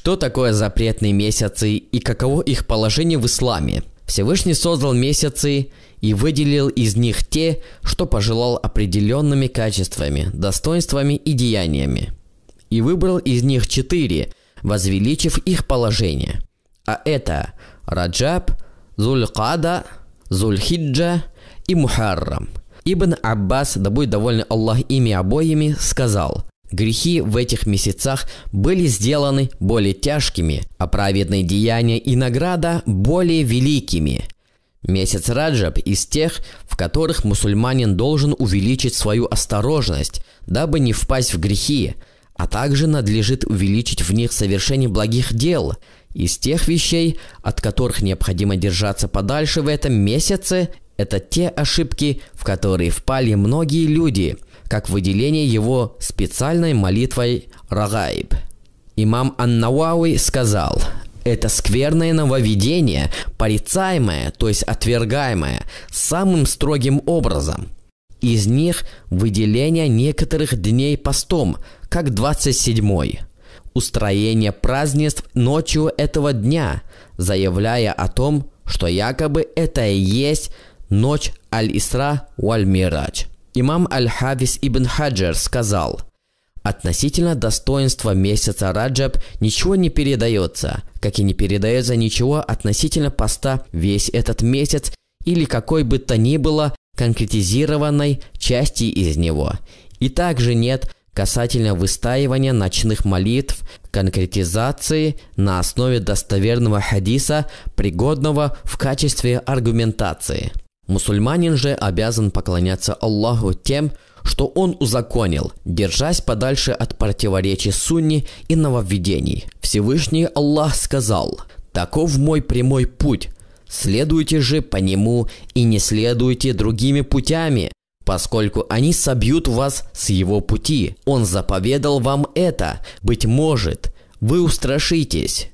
Что такое запретные месяцы и каково их положение в исламе? Всевышний создал месяцы и выделил из них те, что пожелал определенными качествами, достоинствами и деяниями. И выбрал из них четыре, возвеличив их положение. А это Раджаб, Зулькада, Зульхиджа и Мухаррам. Ибн Аббас, да будет доволен Аллах ими обоими, сказал – Грехи в этих месяцах были сделаны более тяжкими, а праведные деяния и награда более великими. Месяц Раджаб из тех, в которых мусульманин должен увеличить свою осторожность, дабы не впасть в грехи, а также надлежит увеличить в них совершение благих дел. Из тех вещей, от которых необходимо держаться подальше в этом месяце, это те ошибки, в которые впали многие люди – как выделение его специальной молитвой Рагаиб. Имам Аннауауи сказал, это скверное нововведение, порицаемое, то есть отвергаемое, самым строгим образом. Из них выделение некоторых дней постом, как 27-й. Устроение празднеств ночью этого дня, заявляя о том, что якобы это и есть ночь Аль-Исра уаль мирач Имам Аль-Хавис ибн Хаджар сказал, «Относительно достоинства месяца Раджаб ничего не передается, как и не передается ничего относительно поста весь этот месяц или какой бы то ни было конкретизированной части из него. И также нет касательно выстаивания ночных молитв, конкретизации на основе достоверного хадиса, пригодного в качестве аргументации. Мусульманин же обязан поклоняться Аллаху тем, что он узаконил, держась подальше от противоречий сунни и нововведений. Всевышний Аллах сказал, «Таков мой прямой путь, следуйте же по нему и не следуйте другими путями, поскольку они собьют вас с его пути. Он заповедал вам это, быть может, вы устрашитесь».